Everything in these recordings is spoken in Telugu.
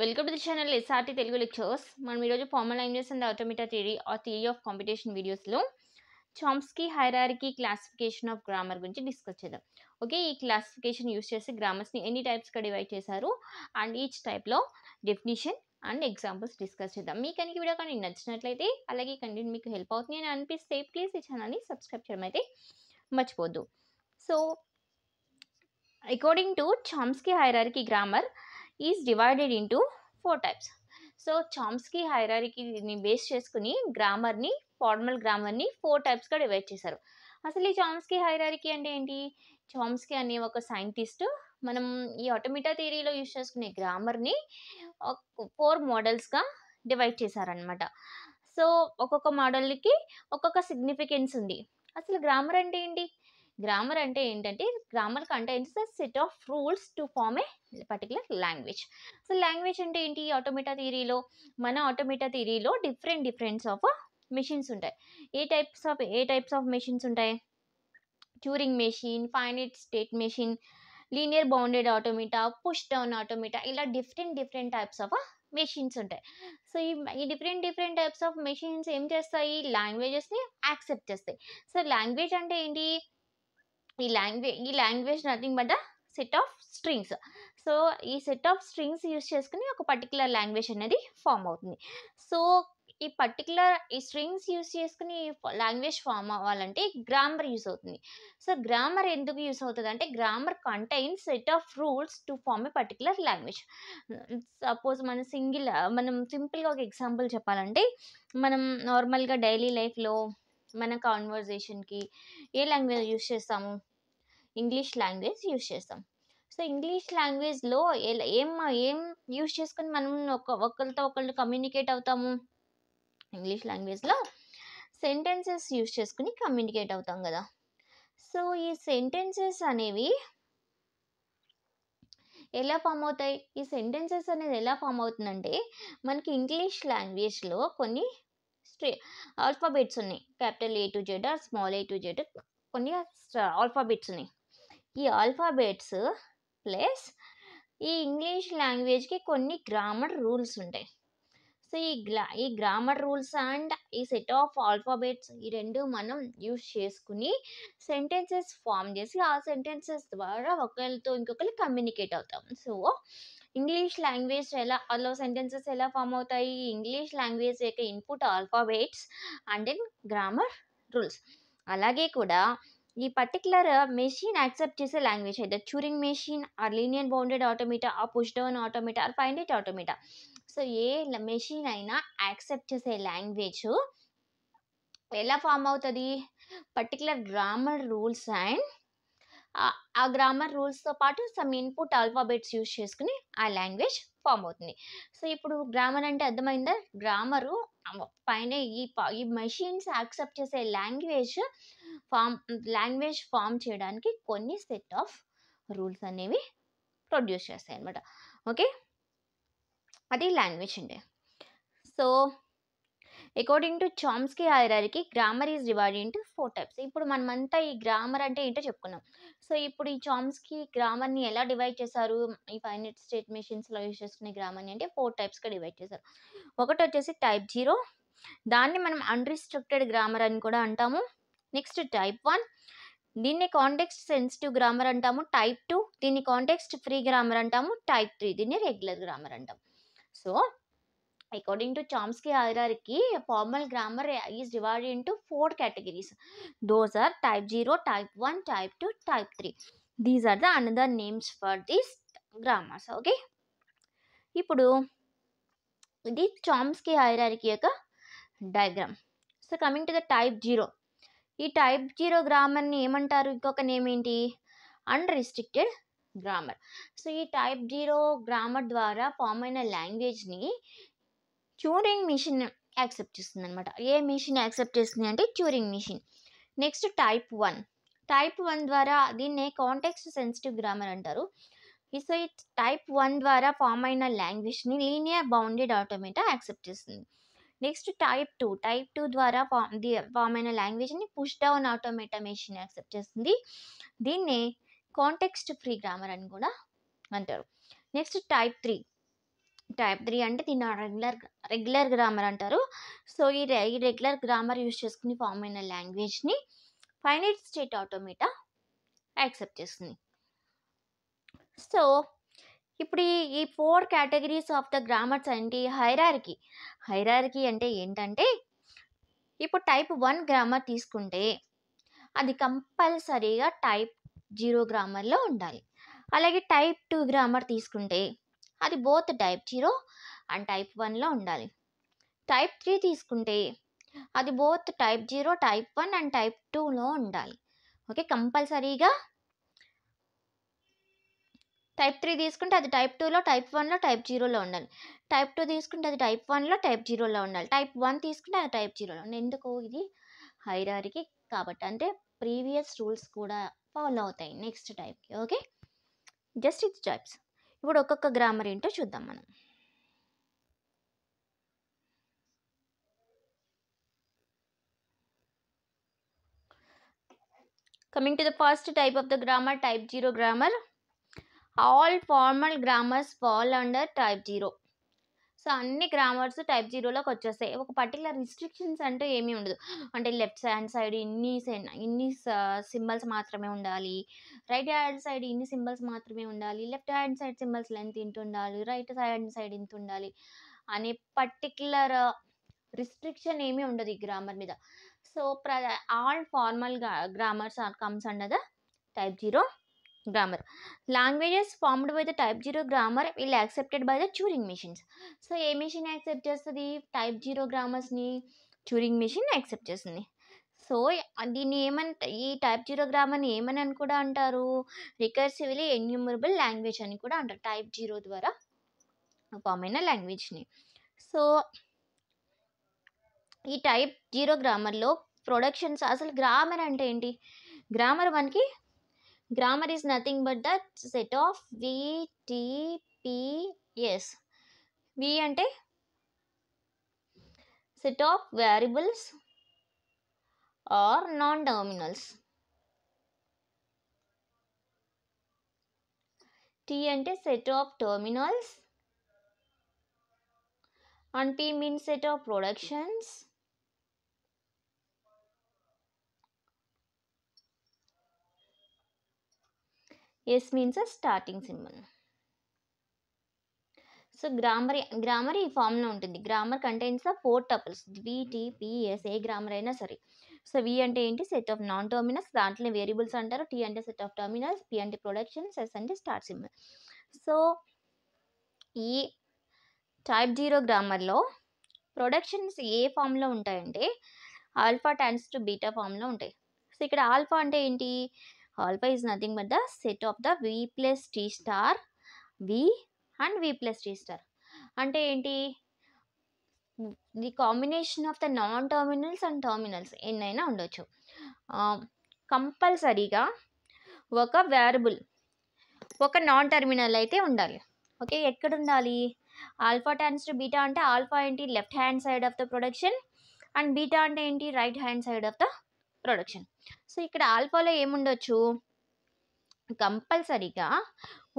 Welcome to the channel SRT Telugu lectures మనం ఈరోజు formal language and automata theory ఆ థియరీ ఆఫ్ కాంపిటీషన్ వీడియోస్లో Chomsky hierarchy classification of grammar గురించి డిస్కస్ చేద్దాం ఓకే ఈ క్లాసిఫికేషన్ యూస్ చేసి గ్రామర్స్ని ఎన్ని టైప్స్గా డివైడ్ చేశారు అండ్ ఈచ్ టైప్లో డెఫినేషన్ అండ్ ఎగ్జాంపుల్స్ డిస్కస్ చేద్దాం మీకు కనుక వీడియో కానీ నచ్చినట్లయితే అలాగే కంటెంట్ మీకు హెల్ప్ అవుతుంది అని అనిపిస్తే ప్లీజ్ ఈ ఛానల్ని సబ్స్క్రైబ్ చేయడం అయితే మర్చిపోద్దు so according to Chomsky hierarchy grammar is divided into four types so Chomsky hierarchy base చేసుకుని గ్రామర్ని ఫార్మల్ గ్రామర్ని ఫోర్ టైప్స్గా డివైడ్ చేశారు అసలు ఈ చామ్స్కి హైరారికి అంటే ఏంటి చామ్స్కి అనే ఒక సైంటిస్ట్ మనం ఈ ఆటోమేటా థియరీలో యూజ్ చేసుకునే గ్రామర్ని ఫోర్ మోడల్స్గా డివైడ్ చేశారనమాట సో ఒక్కొక్క మోడల్కి ఒక్కొక్క సిగ్నిఫికెన్స్ ఉంది అసలు గ్రామర్ అంటే ఏంటి గ్రామర్ అంటే ఏంటంటే grammar contains the set of rules to form a particular language so language అంటే ఏంటి ఆటోమేటా థిరీలో మన ఆటోమేటా థిరీలో డిఫరెంట్ డిఫరెంట్స్ ఆఫ్ మెషిన్స్ ఉంటాయి ఏ టైప్స్ ఆఫ్ ఏ టైప్స్ ఆఫ్ మెషిన్స్ ఉంటాయి Turing machine finite state machine linear bounded automata push down automata ఇలా different different types of machines ఉంటాయి సో ఈ ఈ different different types of machines ఏం చేస్తాయి లాంగ్వేజెస్ని యాక్సెప్ట్ చేస్తాయి సో లాంగ్వేజ్ అంటే ఏంటి ఈ లాంగ్వేజ్ ఈ language nothing but the set of strings so ఈ సెట్ ఆఫ్ స్ట్రింగ్స్ యూస్ చేసుకుని ఒక పర్టికులర్ లాంగ్వేజ్ అనేది ఫామ్ అవుతుంది సో ఈ పర్టికులర్ ఈ స్ట్రింగ్స్ యూస్ చేసుకుని లాంగ్వేజ్ ఫామ్ అవ్వాలంటే గ్రామర్ యూస్ అవుతుంది సో గ్రామర్ ఎందుకు యూస్ అవుతుంది అంటే grammar contain set of rules to form a particular language suppose మన సింగిల్ మనం సింపుల్గా ఒక ఎగ్జాంపుల్ చెప్పాలంటే మనం నార్మల్గా డైలీ లైఫ్లో మన కాన్వర్జేషన్కి ఏ లాంగ్వేజ్ యూస్ చేస్తాము ఇంగ్లీష్ లాంగ్వేజ్ యూస్ చేస్తాం సో ఇంగ్లీష్ లాంగ్వేజ్లో ఎలా ఏం ఏం యూస్ చేసుకొని మనం ఒక ఒకరితో ఒకళ్ళు కమ్యూనికేట్ అవుతాము ఇంగ్లీష్ లాంగ్వేజ్లో సెంటెన్సెస్ యూస్ చేసుకుని కమ్యూనికేట్ అవుతాం కదా సో ఈ సెంటెన్సెస్ అనేవి ఎలా ఫామ్ అవుతాయి ఈ సెంటెన్సెస్ అనేది ఎలా ఫామ్ అవుతుందంటే మనకి ఇంగ్లీష్ లాంగ్వేజ్లో కొన్ని స్ట్రీ ఆల్ఫాబెట్స్ ఉన్నాయి capital A to Z or small A to Z కొన్ని ఆల్ఫాబెట్స్ ఉన్నాయి ఈ ఆల్ఫాబెట్స్ ప్లస్ ఈ ఇంగ్లీష్ లాంగ్వేజ్కి కొన్ని గ్రామర్ రూల్స్ ఉంటాయి సో ఈ గ్లా ఈ గ్రామర్ రూల్స్ అండ్ ఈ సెట్ ఆఫ్ ఆల్ఫాబెట్స్ ఈ రెండు మనం యూజ్ చేసుకుని సెంటెన్సెస్ ఫామ్ చేసి ఆ సెంటెన్సెస్ ద్వారా ఒకరితో ఇంకొకరికి కమ్యూనికేట్ అవుతాం సో ఇంగ్లీష్ లాంగ్వేజ్ ఎలా అలో సెంటెన్సెస్ ఎలా ఫామ్ అవుతాయి ఇంగ్లీష్ లాంగ్వేజ్ యొక్క input alphabets and then grammar rules అలాగే కూడా ఈ పర్టికులర్ మెషిన్ యాక్సెప్ట్ చేసే లాంగ్వేజ్ అయితే Turing machine or linear bounded automata ఆ push down automata or finite automata so ఏ మెషిన్ అయినా యాక్సెప్ట్ చేసే లాంగ్వేజ్ ఎలా ఫామ్ అవుతుంది పర్టికులర్ గ్రామర్ రూల్స్ అండ్ ఆ గ్రామర్ రూల్స్తో పాటు సమ్ ఇన్పుట్ ఆల్ఫాబెట్స్ యూజ్ చేసుకుని ఆ లాంగ్వేజ్ ఫామ్ అవుతుంది సో ఇప్పుడు గ్రామర్ అంటే అర్థమైందా గ్రామరు పైన ఈ ఈ మెషిన్స్ యాక్సెప్ట్ చేసే లాంగ్వేజ్ ఫామ్ లాంగ్వేజ్ ఫామ్ చేయడానికి కొన్ని సెట్ ఆఫ్ రూల్స్ అనేవి ప్రొడ్యూస్ చేస్తాయి అనమాట ఓకే అది లాంగ్వేజ్ అండి so according to Chomsky hierarchy grammar is divide into four types ఇప్పుడు మనమంతా ఈ గ్రామర్ అంటే ఏంటో చెప్పుకున్నాం సో ఇప్పుడు ఈ చామ్స్కి గ్రామర్ని ఎలా డివైడ్ చేశారు ఈ ఫైనట్ స్టేట్ మెషిన్స్లో యూజ్ చేసుకునే గ్రామర్ని అంటే ఫోర్ టైప్స్గా డివైడ్ చేశారు ఒకటి వచ్చేసి టైప్ జీరో దాన్ని మనం అన్రిస్ట్రిక్టెడ్ గ్రామర్ అని కూడా అంటాము నెక్స్ట్ టైప్ వన్ దీన్ని కాంటెక్స్ట్ సెన్సిటివ్ గ్రామర్ అంటాము టైప్ టూ దీన్ని కాంటెక్స్ట్ ఫ్రీ గ్రామర్ అంటాము టైప్ త్రీ దీన్ని రెగ్యులర్ గ్రామర్ అంటాము so According to Chomsky hierarchy, formal grammar is divided into four categories. Those are type 0, type 1, type 2, type 3. These are the another names for these grammars. Okay. ఇప్పుడు ఇది చామ్స్కి హైరార్కీ యొక్క diagram so coming to the type zero ఈ టైప్ జీరో గ్రామర్ని ఏమంటారు ఇంకొక నేమ్ ఏంటి అన్రెస్ట్రిక్టెడ్ గ్రామర్ సో ఈ టైప్ జీరో గ్రామర్ ద్వారా ఫామ్ అయిన లాంగ్వేజ్ని ట్యూరింగ్ మిషన్ యాక్సెప్ట్ చేస్తుంది అనమాట ఏ మిషన్ యాక్సెప్ట్ చేస్తుంది అంటే Turing machine next type one type one ద్వారా దీన్నే కాంటెక్స్ట్ సెన్సిటివ్ గ్రామర్ అంటారు సో ఈ టైప్ వన్ ద్వారా ఫామ్ అయిన లాంగ్వేజ్ని లీనియర్ బౌండెడ్ ఆటోమేటా యాక్సెప్ట్ చేస్తుంది next type two type two ద్వారా ఫామ్ ఫామ్ అయిన లాంగ్వేజ్ని push down automata machine accept చేస్తుంది దీన్నే కాంటెక్స్ట్ ఫ్రీ గ్రామర్ అని కూడా అంటారు next type three type three అంటే దీన్ని రెగ్యులర్ రెగ్యులర్ గ్రామర్ అంటారు సో ఈ ఈ రెగ్యులర్ గ్రామర్ యూజ్ చేసుకుని ఫామ్ అయిన లాంగ్వేజ్ని ఫైనైట్ స్టేట్ ఆటోమేటా యాక్సెప్ట్ చేస్తుంది సో ఇప్పుడు ఈ four categories of the grammars ఏంటి హైరార్కి హైరార్కి అంటే ఏంటంటే ఇప్పుడు టైప్ వన్ గ్రామర్ తీసుకుంటే అది కంపల్సరీగా టైప్ జీరో గ్రామర్లో ఉండాలి అలాగే టైప్ టూ గ్రామర్ తీసుకుంటే అది both type zero and type వన్లో ఉండాలి టైప్ త్రీ తీసుకుంటే అది both type zero type one and type టూలో ఉండాలి ఓకే కంపల్సరీగా టైప్ త్రీ తీసుకుంటే అది టైప్ టూలో టైప్ వన్లో టైప్ జీరోలో ఉండాలి టైప్ టూ తీసుకుంటే అది టైప్ వన్లో టైప్ జీరోలో ఉండాలి టైప్ వన్ తీసుకుంటే అది టైప్ జీరోలో ఉండాలి ఎందుకు ఇది హైరారికి కాబట్టి అంటే ప్రీవియస్ రూల్స్ కూడా ఫాలో అవుతాయి నెక్స్ట్ టైప్కి ఓకే జస్ట్ ఇట్స్ టైప్స్ ఇప్పుడు ఒక్కొక్క గ్రామర్ ఏంటో చూద్దాం మనం coming to the first type of the grammar type zero grammar all formal grammars fall under type zero so అన్ని గ్రామర్స్ టైప్ జీరోలోకి వచ్చేస్తాయి ఒక పర్టికులర్ రిస్ట్రిక్షన్స్ అంటూ ఏమీ ఉండదు అంటే లెఫ్ట్ హ్యాండ్ సైడ్ ఇన్ని ఇన్ని సింబల్స్ మాత్రమే ఉండాలి రైట్ హ్యాండ్ సైడ్ ఇన్ని సింబల్స్ మాత్రమే ఉండాలి left hand side symbols length ఇంత ఉండాలి రైట్ హ్యాండ్ సైడ్ ఇంత ఉండాలి అనే పర్టికులర్ రిస్ట్రిక్షన్ ఏమీ ఉండదు ఈ గ్రామర్ మీద సో ప్ర all formal grammars are comes under the type zero grammar languages formed by the type zero grammar will accepted by the Turing machines so ఏ మెషిన్ యాక్సెప్ట్ చేస్తుంది టైప్ జీరో గ్రామర్స్ని చూరింగ్ మెషిన్ యాక్సెప్ట్ చేస్తుంది సో దీన్ని ఏమంట ఈ టైప్ జీరో గ్రామర్ని ఏమని అని కూడా అంటారు రికర్సివ్లీ ఎన్యూమరబుల్ లాంగ్వేజ్ అని కూడా అంటారు టైప్ జీరో ద్వారా ఫామ్ అయిన లాంగ్వేజ్ని సో ఈ టైప్ జీరో గ్రామర్లో ప్రొడక్షన్స్ అసలు గ్రామర్ అంటే ఏంటి గ్రామర్ మనకి Grammar is nothing but the set of VTPS. V set of variables or non-terminals. T అంటే set of terminals and P means set of productions. S means a starting symbol so grammar grammar ఈ ఫామ్లో ఉంటుంది grammar contains of four tuples V T P S ఏ గ్రామర్ అయినా సరే సో వి అంటే ఏంటి సెట్ ఆఫ్ నాన్ టర్మినల్స్ దాంట్లో వేరియబుల్స్ అంటారు టీ అంటే సెట్ ఆఫ్ టర్మినల్స్ పి అంటే ప్రొడక్షన్స్ ఎస్ అంటే స్టార్ట్ సింబల్ సో ఈ టైప్ జీరో గ్రామర్లో ప్రొడక్షన్స్ ఏ ఫామ్లో ఉంటాయంటే ఆల్ఫా టెన్స్ టు బీటా ఫామ్లో ఉంటాయి సో ఇక్కడ ఆల్ఫా అంటే ఏంటి పై is nothing but the set of the V plus T star V and V plus T star అంటే ఏంటి the combination of the non terminals and terminals ఎన్నైనా ఉండొచ్చు కంపల్సరీగా ఒక వేరబుల్ ఒక నాన్ టర్మినల్ అయితే ఉండాలి ఓకే ఎక్కడ ఉండాలి ఆల్ఫా టాన్స్ టు బీటా అంటే ఆల్ఫా ఏంటి left hand side of the production and beta అంటే ఏంటి right hand side of the production so ఇక్కడ ఆల్ఫాలో ఏముండొచ్చు కంపల్సరీగా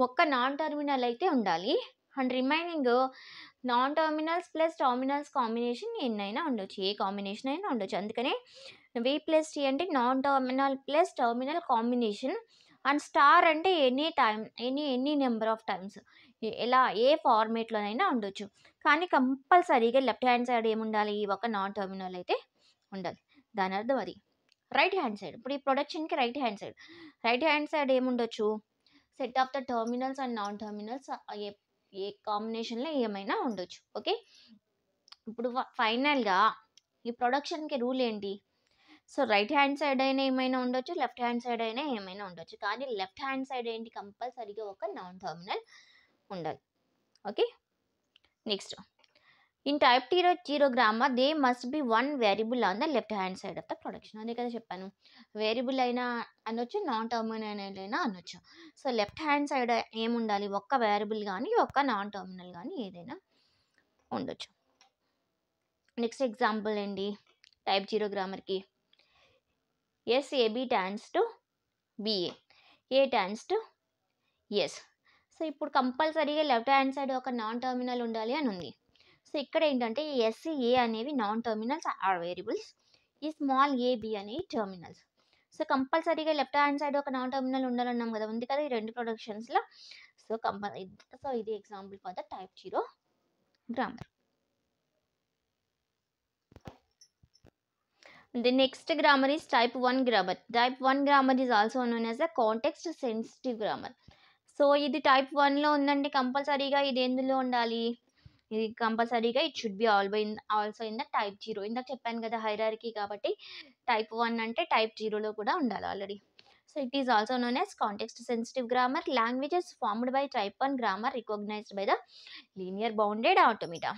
ఒక్క నాన్ టర్మినల్ అయితే ఉండాలి and remaining non terminals plus terminals combination ఎన్నైనా ఉండొచ్చు ఏ కాంబినేషన్ అయినా ఉండొచ్చు అందుకనే వి ప్లస్ టీ అంటే non terminal plus terminal combination and star అంటే any time any any number of times ఎలా ఏ ఫార్మేట్లోనైనా ఉండొచ్చు కానీ కంపల్సరీగా లెఫ్ట్ హ్యాండ్ సైడ్ ఏముండాలి ఒక నాన్ టర్మినల్ అయితే ఉండాలి దాని అర్థం అది రైట్ హ్యాండ్ సైడ్ ఇప్పుడు ఈ ప్రొడక్షన్కి right hand side right hand side ఏముండొచ్చు set of the terminals and non terminals ఏ ఏ కాంబినేషన్లో ఏమైనా ఉండొచ్చు ఓకే ఇప్పుడు ఫైనల్గా ఈ ప్రొడక్షన్కి రూల్ ఏంటి సో రైట్ హ్యాండ్ సైడ్ అయినా ఏమైనా ఉండొచ్చు లెఫ్ట్ హ్యాండ్ సైడ్ అయినా ఏమైనా ఉండొచ్చు కానీ లెఫ్ట్ హ్యాండ్ సైడ్ ఏంటి కంపల్సరీగా ఒక నాన్ టర్మినల్ ఉండాలి okay next in type zero zero grammar they must be one variable on the left hand side of the production అదే కదా చెప్పాను వేరియబుల్ అయినా అనొచ్చు నాన్ టర్మినల్ అయినా అనొచ్చు సో లెఫ్ట్ హ్యాండ్ సైడ్ ఏముండాలి ఒక్క వేరియబుల్ కానీ ఒక్క నాన్ టర్మినల్ కానీ ఏదైనా ఉండొచ్చు నెక్స్ట్ ఎగ్జాంపుల్ అండి టైప్ జీరో గ్రామర్కి S AB tends to BA A tends to S so ఇప్పుడు కంపల్సరీగా లెఫ్ట్ హ్యాండ్ సైడ్ ఒక నాన్ టర్మినల్ ఉండాలి అని ఉంది సో ఇక్కడ ఏంటంటే ఈ ఎస్సీ ఏ అనేవి నాన్ టర్మినల్స్ ఆర్ వేరియబుల్స్ ఈ స్మాల్ ఏబి అనేవి టర్మినల్స్ సో కంపల్సరీగా లెఫ్ట్ హ్యాండ్ సైడ్ ఒక నాన్ టర్మినల్ ఉండాలన్నాం కదా ఉంది కదా ఈ రెండు ప్రొడక్షన్స్లో సో కంపల్ సో ఇది example for the type zero grammar The next grammar is type 1 grammar. Type 1 grammar is also known as a context sensitive grammar. So ఇది టైప్ వన్లో ఉందండి కంపల్సరీగా ఇది ఎందులో ఉండాలి ఇది కంపల్సరీగా it should be all by also in the type zero ఇందాక చెప్పాను కదా హైరారికి కాబట్టి టైప్ వన్ అంటే టైప్ జీరోలో కూడా ఉండాలి already so it is also known as context sensitive grammar languages formed by type one grammar recognised by the linear bounded automata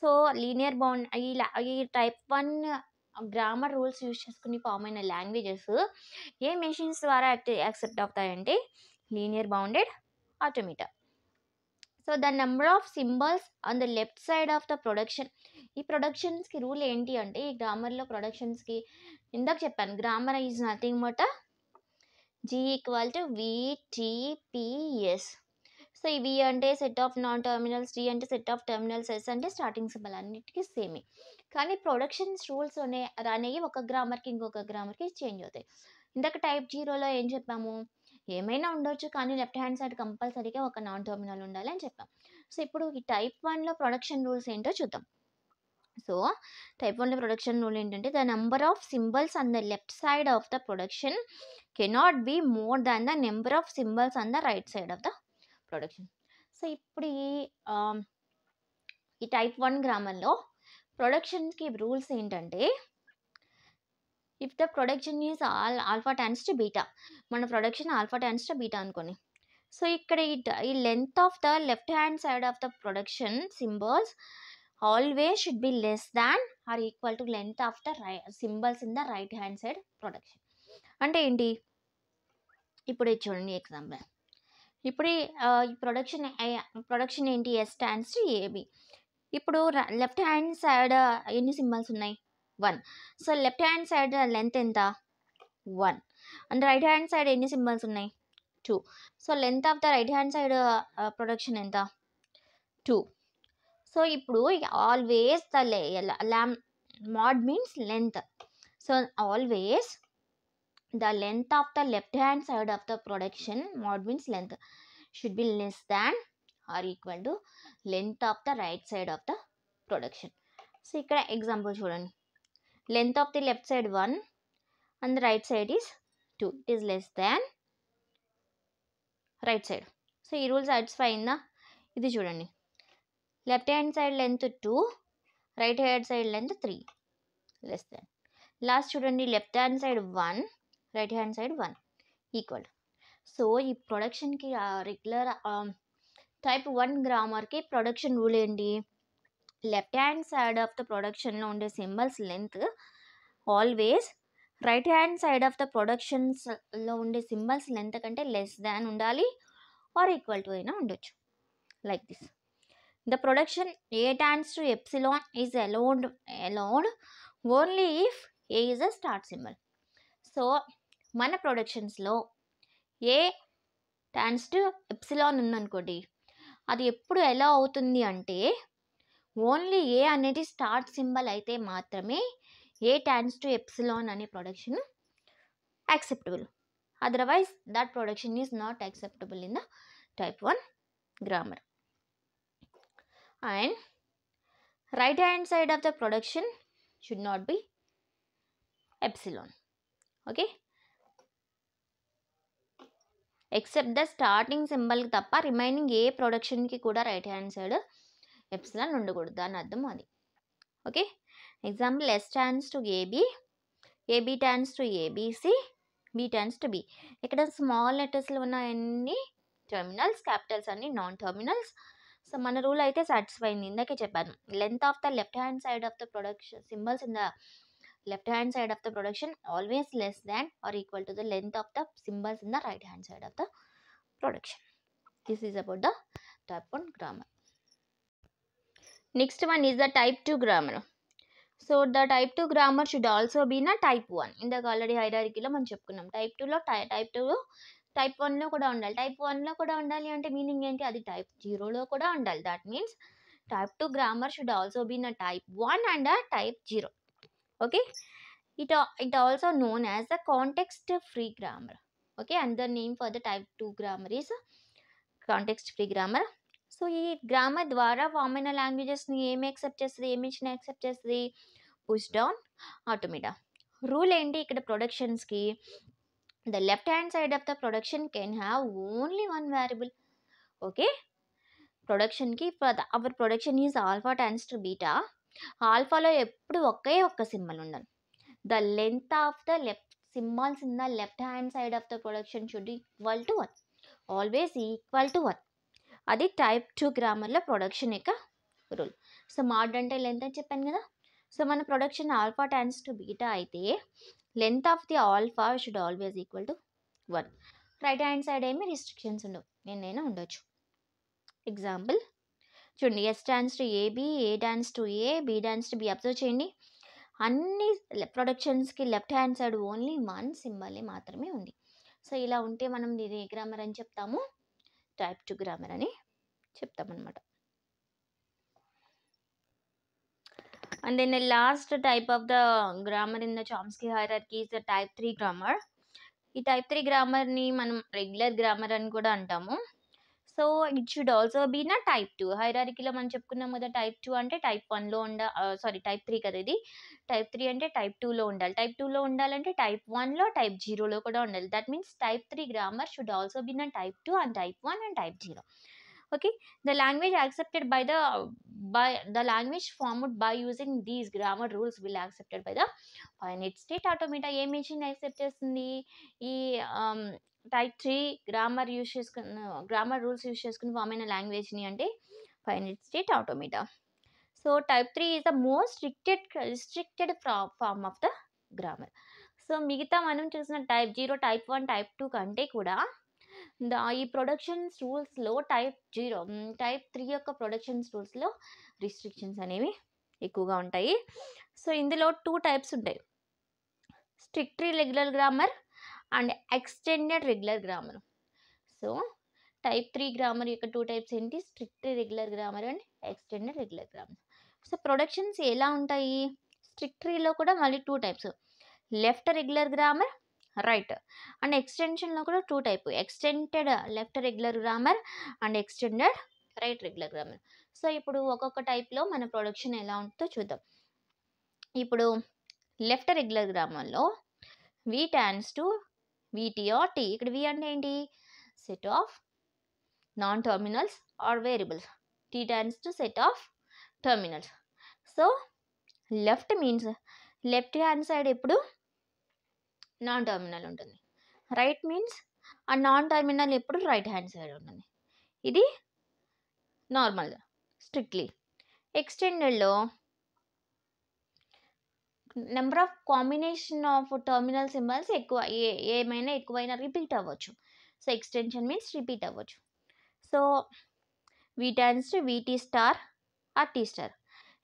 so linear bound ఈ ఈ type one grammar rules use చేసుకుని ఫామ్ అయిన లాంగ్వేజెస్ ఏ మెషిన్స్ ద్వారా యాక్సెప్ట్ అవుతాయంటే linear bounded automata so the number of symbols on the left side of the production ఈ ప్రొడక్షన్స్కి రూల్ ఏంటి అంటే ఈ గ్రామర్లో ప్రొడక్షన్స్కి ఇందాక చెప్పాను grammar is nothing but G equal to VTPS so ఈ వి అంటే set of non terminals T అంటే సెట్ ఆఫ్ టర్మినల్స్ ఎస్ అంటే స్టార్టింగ్ సింబల్ అన్నిటికీ సేమే కానీ ప్రొడక్షన్స్ రూల్స్ అనే అనేవి ఒక గ్రామర్కి ఇంకొక గ్రామర్కి చేంజ్ అవుతాయి ఇందాక టైప్ జీరోలో ఏం చెప్పాము ఏమైనా ఉండొచ్చు కానీ లెఫ్ట్ హ్యాండ్ సైడ్ కంపల్సరీగా ఒక నాన్ టర్మినల్ ఉండాలి అని చెప్పాం సో ఇప్పుడు ఈ టైప్ వన్లో ప్రొడక్షన్ రూల్స్ ఏంటో చూద్దాం సో టైప్ వన్లో ప్రొడక్షన్ రూల్ ఏంటంటే the number of symbols on the left side of the production cannot be more than the number of symbols on the right side of the production so ఇప్పుడు ఈ ఈ టైప్ వన్ గ్రామర్లో ప్రొడక్షన్కి రూల్స్ ఏంటంటే if the production is all alpha times to beta మన production alpha times to beta అనుకోని సో ఇక్కడ ఈ ఈ length of the left hand side of the production symbols always should be less than or equal to length of the symbols in the right hand side production అంటే ఏంటి ఇప్పుడు చూడండి ఎగ్జాంపుల్ ఇప్పుడు ఈ ప్రొడక్షన్ ప్రొడక్షన్ ఏంటి ఎస్ స్టాండ్స్ టు ఏబి ఇప్పుడు లెఫ్ట్ హ్యాండ్ సైడ్ ఎన్ని సింబల్స్ ఉన్నాయి 1 so left hand side length enta 1 and right hand side any symbols unnai 2 so length of the right hand side uh, uh, production enta 2 so ippudu always the lam mod means length so always the length of the left hand side of the production mod means length should be less than or equal to length of the right side of the production. So ఇక్కడ ఎగ్జాంపుల్ చూడండి length of the left side 1 and the right side is 2 it is less than right side so ఈ రూల్ సాటిస్ఫై అయిందా ఇది చూడండి left hand side length two right hand side length three less than last చూడండి left hand side one right hand side one equal so ఈ ప్రొడక్షన్కి రెగ్యులర్ టైప్ వన్ గ్రామర్కి ప్రొడక్షన్ రూల్ ఏంటి left hand side of the ప్రొడక్షన్లో ఉండే symbols length always right hand side of the ప్రొడక్షన్స్లో ఉండే సింబల్స్ లెంత్ కంటే లెస్ దాన్ ఉండాలి ఆర్ ఈక్వల్ టు అయినా ఉండొచ్చు like this the production A tends to epsilon is allowed allowed only if A is a start symbol so మన ప్రొడక్షన్స్లో ఏ ట్యాన్స్ టు ఎప్సిలాన్ ఉందనుకోండి అది ఎప్పుడు ఎలా అవుతుంది అంటే ఓన్లీ ఏ అనేది స్టార్ట్ సింబల్ అయితే మాత్రమే ఏ ట్యాన్స్ టు ఎప్సిలాన్ అనే production acceptable otherwise that production is not acceptable in the type one grammar and right hand side of the production should not be epsilon okay except the starting symbol తప్ప రిమైనింగ్ ఏ ప్రొడక్షన్కి కూడా రైట్ హ్యాండ్ సైడ్ ఎప్సిలాన్ ఉండకూడదు అని అర్థం అది okay example S tends to AB AB tends to ABC B tends to B ఇక్కడ స్మాల్ లెటర్స్లో ఉన్న అన్ని టెర్మినల్స్ క్యాపిటల్స్ అన్ని నాన్ టెర్మినల్స్ సో మన రూల్ అయితే సాటిస్ఫై అయింది ఇందాకే చెప్పాను length of the left hand side of the production symbols in the left hand side of the production always less than or equal to the length of the symbols in the right hand side of the production this is about the type one grammar next one is the type two grammar so the type two grammar should also been a type one ఇందాక ఆల్రెడీ హైరారికీలో మనం చెప్పుకున్నాం టైప్ టూలో టై టైప్ టూలో టైప్ వన్లో కూడా ఉండాలి టైప్ వన్లో కూడా ఉండాలి అంటే మీనింగ్ ఏంటి అది టైప్ జీరోలో కూడా ఉండాలి that means type two grammar should also been a type one and type zero okay it it also known as the context free grammar okay and the name for the type two grammar is context free grammar so ఈ గ్రామర్ ద్వారా వామైన లాంగ్వేజెస్ని ఏమి యాక్సెప్ట్ చేస్తుంది ఏమి ఇచ్చిన యాక్సెప్ట్ చేస్తుంది పుష్ డౌన్ ఆటోమేటా రూల్ ఏంటి ఇక్కడ ప్రొడక్షన్స్కి the left hand side of the production can have only one variable okay ప్రొడక్షన్కి our production is alpha times to beta ఆల్ఫాలో ఎప్పుడు ఒకే ఒక్క సింబల్ ఉండాలి the length of the left symbols in the left hand side of the production should equal to one always equal to one అది టైప్ టూ గ్రామర్లో ప్రొడక్షన్ యొక్క రూల్ సో మాడ్ అంటే లెంత్ అని చెప్పాను కదా సో మన production alpha times to beta అయితే length of the alpha should always equal to one right hand side ఏమి రిస్ట్రిక్షన్స్ ఉండవు నేనైనా ఉండొచ్చు ఎగ్జాంపుల్ చూడండి S tends to AB A tends to A B tends to B observe చేయండి అన్ని ప్రొడక్షన్స్కి left hand side only one symbol మాత్రమే ఉంది సో ఇలా ఉంటే మనం ఏ గ్రామర్ అని చెప్తాము టైప్ టూ గ్రామర్ అని చెప్తామన్నమాట and then last type of the grammar in the Chomsky hierarchy is the type three grammar ఈ టైప్ త్రీ గ్రామర్ ని మనం రెగ్యులర్ గ్రామర్ అని కూడా అంటాము so it should also be నా టైప్ టూ హైరారికీలో మనం చెప్పుకున్నాం కదా టైప్ టూ అంటే టైప్ వన్లో ఉండ సారీ టైప్ త్రీ కదా ఇది టైప్ త్రీ అంటే టైప్ టూలో ఉండాలి టైప్ టూలో ఉండాలంటే టైప్ వన్లో టైప్ జీరోలో కూడా ఉండాలి that means type three grammar should also be నా type two and type one and type zero okay the language accepted by the by the language form by using these grammar rules will accepted by the finite state automata ఏ మెషిన్ యాక్సెప్ట్ చేస్తుంది ఈ um, type three grammar use చేసుకున్న గ్రామర్ రూల్స్ యూస్ చేసుకుని ఫామ్ అయిన లాంగ్వేజ్ని అంటే finite state automata so type three is the most stricted restricted form of the grammar so మిగతా మనం చూసిన type zero type one type two కంటే కూడా ఈ ప్రొడక్షన్స్ రూల్స్లో టైప్ జీరో టైప్ త్రీ యొక్క ప్రొడక్షన్స్ రూల్స్లో రిస్ట్రిక్షన్స్ అనేవి ఎక్కువగా ఉంటాయి సో ఇందులో టూ టైప్స్ ఉంటాయి strict regular grammar and extended regular grammar so type three grammar యొక్క టూ టైప్స్ ఏంటి strict regular grammar and extended regular grammar so productions ఎలా ఉంటాయి స్ట్రిక్టరీలో కూడా మళ్ళీ two types left regular grammar right and ఎక్స్టెన్షన్లో కూడా two type extended left regular grammar and extended right regular grammar so ఇప్పుడు ఒక్కొక్క టైప్లో మన ప్రొడక్షన్ ఎలా ఉంటుందో చూద్దాం ఇప్పుడు లెఫ్ట్ రెగ్యులర్ గ్రామర్లో V tends to VT or T ఇక్కడ వి అంటే ఏంటి set of non terminals or variables T times to set of terminals so left means left hand side ఎప్పుడు నాన్ టర్మినల్ ఉంటుంది రైట్ మీన్స్ ఆ నాన్ టర్మినల్ ఎప్పుడు రైట్ హ్యాండ్ సైడ్ ఉంటుంది ఇది నార్మల్ స్ట్రిక్ట్లీ ఎక్స్టెండెడ్లో number of combination of terminal symbols ఎక్కువ ఏ ఏమైనా ఎక్కువైనా రిపీట్ అవ్వచ్చు సో ఎక్స్టెన్షన్ మీన్స్ రిపీట్ అవ్వచ్చు సో వీటైన్స్ VT star or T star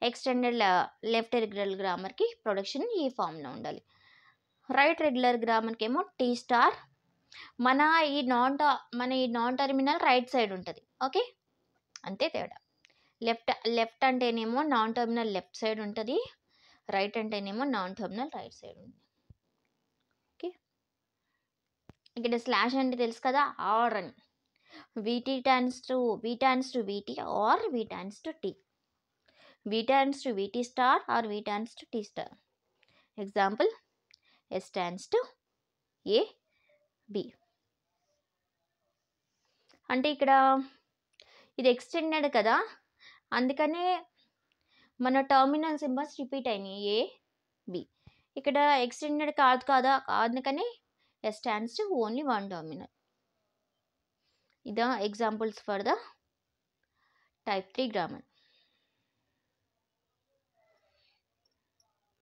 extended left regular గ్రామర్కి ప్రొడక్షన్ ఈ ఫామ్లో ఉండాలి రైట్ రెగ్యులర్ గ్రామర్కి ఏమో టీ స్టార్ మన ఈ నాన్ మన ఈ నాన్ టర్మినల్ రైట్ సైడ్ ఉంటుంది ఓకే అంతే తేడా లెఫ్ట్ లెఫ్ట్ అంటేనేమో నాన్ టర్మినల్ లెఫ్ట్ సైడ్ ఉంటుంది రైట్ అంటేనేమో నాన్ టర్మినల్ రైట్ సైడ్ ఉంది ఓకే ఇక్కడ స్లాష్ అంటే తెలుసు కదా ఆర్ అని VT tends to V tends to VT or V tends to T V tends to VT star or V tends to T star example S tends to A B అంటే ఇక్కడ ఇది ఎక్స్టెండెడ్ కదా అందుకనే మన టర్మినల్ సింబల్స్ రిపీట్ అయినాయి ఏ బి ఇక్కడ ఎక్స్టెండెడ్ కాదు కాదా అందుకని S stands to only one terminal ఇదా examples for the type three grammar